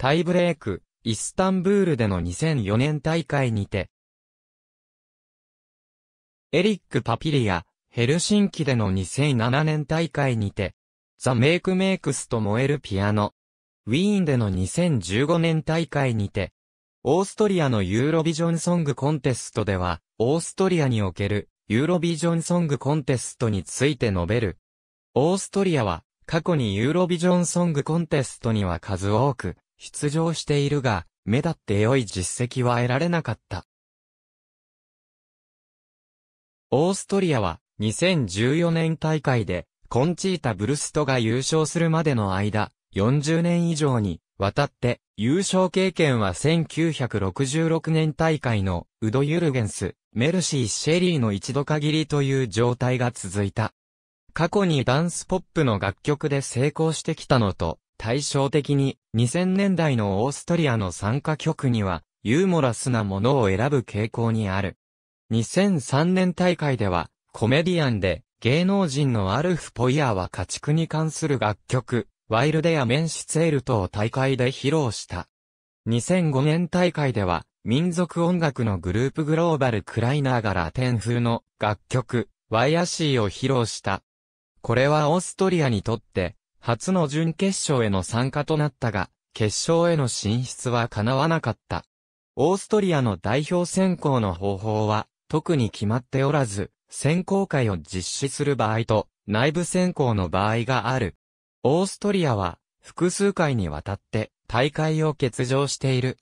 タイブレーク、イスタンブールでの2004年大会にて、エリック・パピリア、ヘルシンキでの2007年大会にて、ザ・メイク・メイクスと燃えるピアノ、ウィーンでの2015年大会にて、オーストリアのユーロビジョンソングコンテストでは、オーストリアにおけるユーロビジョンソングコンテストについて述べる。オーストリアは過去にユーロビジョンソングコンテストには数多く出場しているが、目立って良い実績は得られなかった。オーストリアは2014年大会でコンチータ・ブルストが優勝するまでの間、40年以上にわたって優勝経験は1966年大会のウド・ユルゲンス、メルシー・シェリーの一度限りという状態が続いた。過去にダンスポップの楽曲で成功してきたのと、対照的に、2000年代のオーストリアの参加局には、ユーモラスなものを選ぶ傾向にある。2003年大会では、コメディアンで、芸能人のアルフ・ポイヤーは家畜に関する楽曲、ワイルデア・メンシツェルトを大会で披露した。2005年大会では、民族音楽のグループグローバル・クライナーがラテン風の楽曲、ワイアシーを披露した。これはオーストリアにとって初の準決勝への参加となったが、決勝への進出は叶わなかった。オーストリアの代表選考の方法は、特に決まっておらず、選考会を実施する場合と、内部選考の場合がある。オーストリアは、複数回にわたって、大会を欠場している。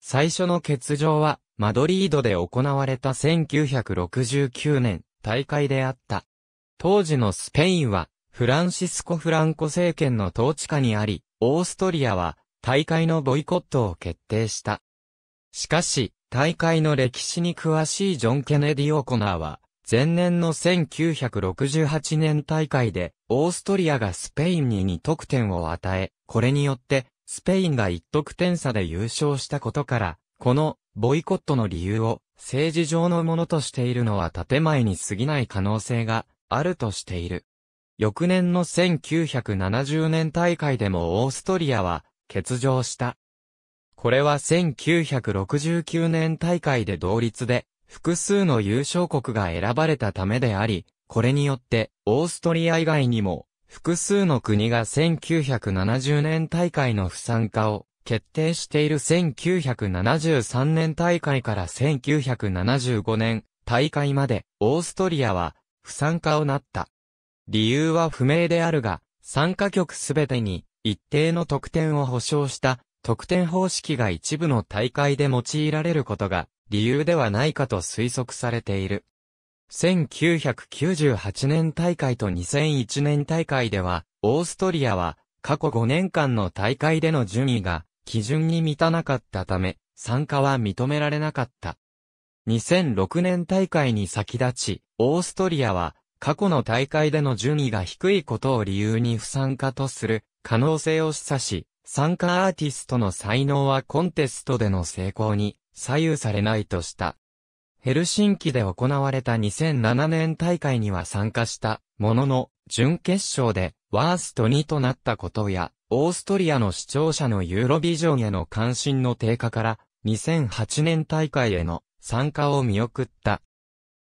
最初の欠場は、マドリードで行われた1969年大会であった。当時のスペインは、フランシスコ・フランコ政権の統治下にあり、オーストリアは大会のボイコットを決定した。しかし、大会の歴史に詳しいジョン・ケネディ・オコナーは、前年の1968年大会で、オーストリアがスペインに2得点を与え、これによって、スペインが1得点差で優勝したことから、この、ボイコットの理由を、政治上のものとしているのは建前に過ぎない可能性があるとしている。翌年の1970年大会でもオーストリアは欠場した。これは1969年大会で同率で複数の優勝国が選ばれたためであり、これによってオーストリア以外にも複数の国が1970年大会の不参加を決定している1973年大会から1975年大会までオーストリアは不参加をなった。理由は不明であるが、参加局すべてに一定の得点を保証した得点方式が一部の大会で用いられることが理由ではないかと推測されている。1998年大会と2001年大会では、オーストリアは過去5年間の大会での順位が基準に満たなかったため、参加は認められなかった。2006年大会に先立ち、オーストリアは過去の大会での順位が低いことを理由に不参加とする可能性を示唆し、参加アーティストの才能はコンテストでの成功に左右されないとした。ヘルシンキで行われた2007年大会には参加したものの、準決勝でワースト2となったことや、オーストリアの視聴者のユーロビジョンへの関心の低下から、2008年大会への参加を見送った。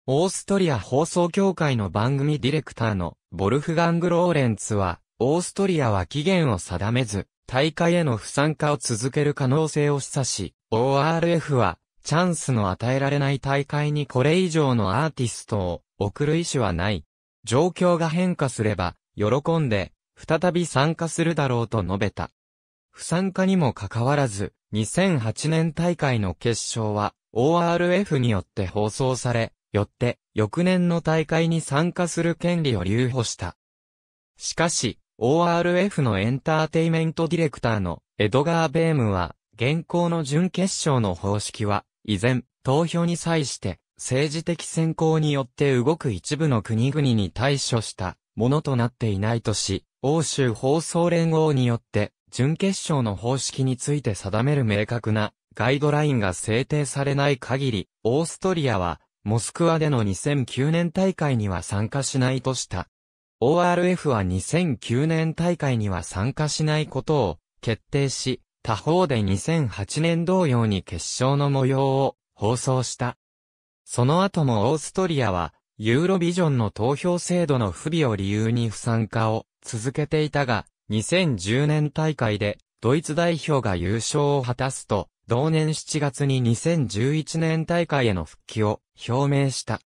オーストリア放送協会の番組ディレクターのボルフガング・ローレンツは、オーストリアは期限を定めず、大会への不参加を続ける可能性を示唆し、ORF は、チャンスの与えられない大会にこれ以上のアーティストを送る意思はない。状況が変化すれば、喜んで、再び参加するだろうと述べた。不参加にもかかわらず、2008年大会の決勝は、ORF によって放送され、よって、翌年の大会に参加する権利を留保した。しかし、ORF のエンターテイメントディレクターのエドガー・ベームは、現行の準決勝の方式は、依然、投票に際して、政治的選考によって動く一部の国々に対処したものとなっていないとし、欧州放送連合によって、準決勝の方式について定める明確なガイドラインが制定されない限り、オーストリアはモスクワでの2009年大会には参加しないとした。ORF は2009年大会には参加しないことを決定し、他方で2008年同様に決勝の模様を放送した。その後もオーストリアは、ユーロビジョンの投票制度の不備を理由に不参加を続けていたが、2010年大会でドイツ代表が優勝を果たすと、同年7月に2011年大会への復帰を表明した。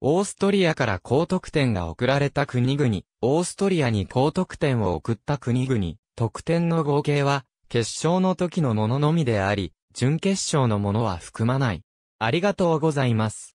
オーストリアから高得点が送られた国々、オーストリアに高得点を送った国々、得点の合計は、決勝の時のもののみであり、準決勝のものは含まない。ありがとうございます。